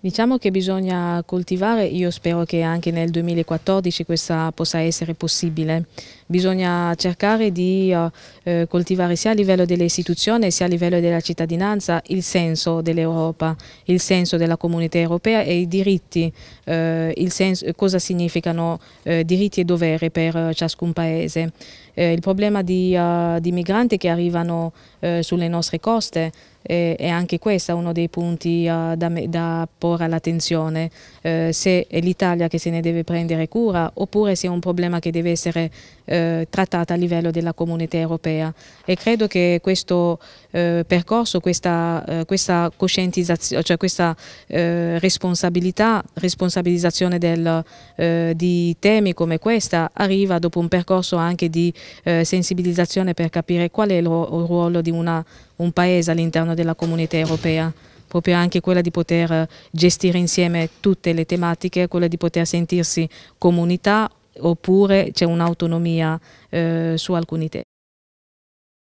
Diciamo che bisogna coltivare, io spero che anche nel 2014 questa possa essere possibile, bisogna cercare di eh, eh, coltivare sia a livello delle istituzioni sia a livello della cittadinanza il senso dell'Europa, il senso della comunità europea e i diritti, eh, senso, cosa significano eh, diritti e doveri per ciascun paese. Eh, il problema di, uh, di migranti che arrivano sulle nostre coste, e, e anche questo uno dei punti uh, da, da, porre all'attenzione, uh, se è l'Italia che se ne deve prendere cura oppure se è un problema che deve essere uh, trattato a livello della comunità europea e credo che questo percorso, questa, questa coscientizzazione, cioè questa responsabilità, responsabilizzazione del, di temi come questa arriva dopo un percorso anche di sensibilizzazione per capire qual è il ruolo di una comunità un paese all'interno della comunità europea proprio anche quella di poter eh, gestire insieme tutte le tematiche, quella di poter sentirsi comunità oppure c'è un'autonomia eh, su alcuni temi.